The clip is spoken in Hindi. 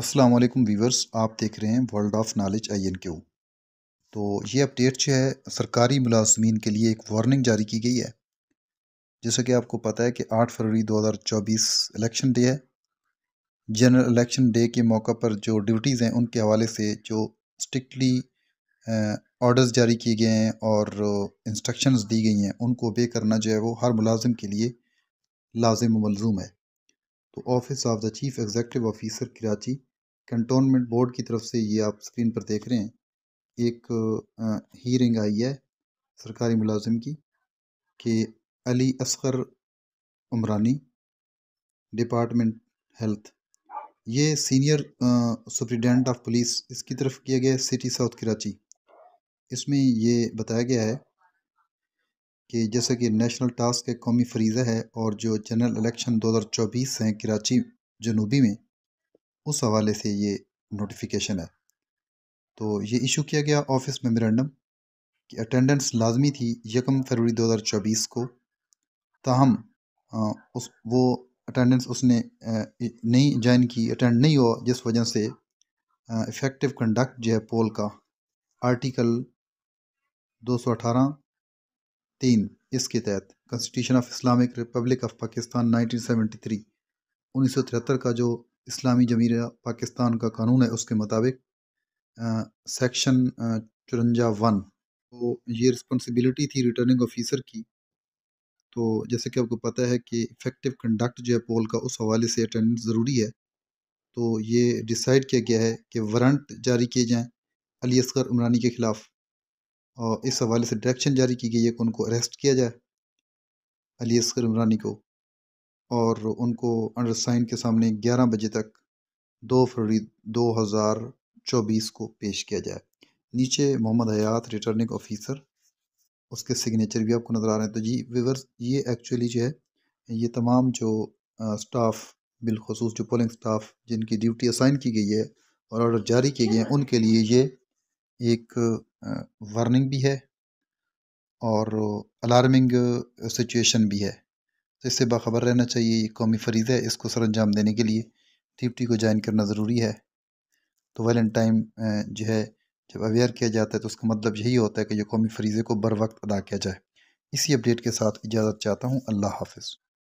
अस्सलाम वालेकुम वीवर्स आप देख रहे हैं world of knowledge I N Q तो ये अपडेट जो है सरकारी मुलाजमीन के लिए एक वार्निंग जारी की गई है जैसा कि आपको पता है कि 8 फरवरी 2024 इलेक्शन डे है जनरल इलेक्शन डे के मौका पर जो ड्यूटीज़ हैं उनके हवाले से जो स्ट्रिक्टली ऑर्डर्स जारी किए गए हैं और इंस्ट्रक्शंस दी गई हैं उनको बे करना जो है वो हर मुलाजिम के लिए लाजिम मलजूम है तो office of the chief executive officer Karachi cantonment board की तरफ से ये आप स्क्रीन पर देख रहे हैं एक हीरिंग आई है सरकारी मुलाजिम की कि अली असगर उमरानी डिपार्टमेंट हेल्थ ये सीनियर सुप्रिटेंडेंट ऑफ पुलिस इसकी तरफ किया गया सिटी साउथ कराची इसमें ये बताया गया है कि जैसे कि नेशनल टास्क के कौमी फरीज़ा है और जो जनरल इलेक्शन 2024 हैं कराची जनूबी में उस हवाले से ये नोटिफिकेशन है तो ये इशू किया गया ऑफिस मेमोरेंडम कि अटेंडेंस लाजमी थी यकम फरवरी 2024 को ताहम उस वो अटेंडेंस उसने नहीं जॉइन की अटेंड नहीं हुआ जिस वजह से इफ़ेक्टिव कंडक्ट जो है पोल का आर्टिकल 218 तीन इसके तहत constitution of Islamic republic of Pakistan 1973 1973 का जो इस्लामी जमीर पाकिस्तान का कानून है उसके मुताबिक सेक्शन चुरंजा वन तो ये रिस्पॉन्सिबिलिटी थी रिटर्निंग ऑफिसर की तो जैसे कि आपको पता है कि इफेक्टिव कंडक्ट जो है पोल का उस हवाले से अटेंडेंस ज़रूरी है तो ये डिसाइड किया गया है कि वारंट जारी किए जाएँ अली असगर उमरानी के ख़िलाफ़ और इस हवाले से डायरेक्शन जारी की गई है कि उनको अरेस्ट किया जाए अली असगर इमरानी को और उनको अंडर साइन के सामने ग्यारह बजे तक दो फरवरी दो हज़ार चौबीस को पेश किया जाए नीचे मोहम्मद हयात रिटर्निंग ऑफिसर उसके सिग्नेचर भी आपको नज़र आ रहे हैं तो जी विवर्स ये एक्चुअली जो है ये तमाम जो स्टाफ बिलखसूस जो पोलिंग स्टाफ जिनकी ड्यूटी असाइन की गई है और ऑर्डर जारी किए गए हैं उनके लिए ये एक वार्निंग भी है और अलार्मिंग सिचुएशन भी है तो इससे बाखबर रहना चाहिए ये कौमी फरीज है इसको सर अंजाम देने के लिए डिप्टी को ज्वाइन करना ज़रूरी है तो वैलेंटाइन जो है जब अवेयर किया जाता है तो उसका मतलब यही होता है कि जो कौमी फरीज़े को बर वक्त अदा किया जाए इसी अपडेट के साथ इजाज़त चाहता हूँ अल्लाह हाफिज़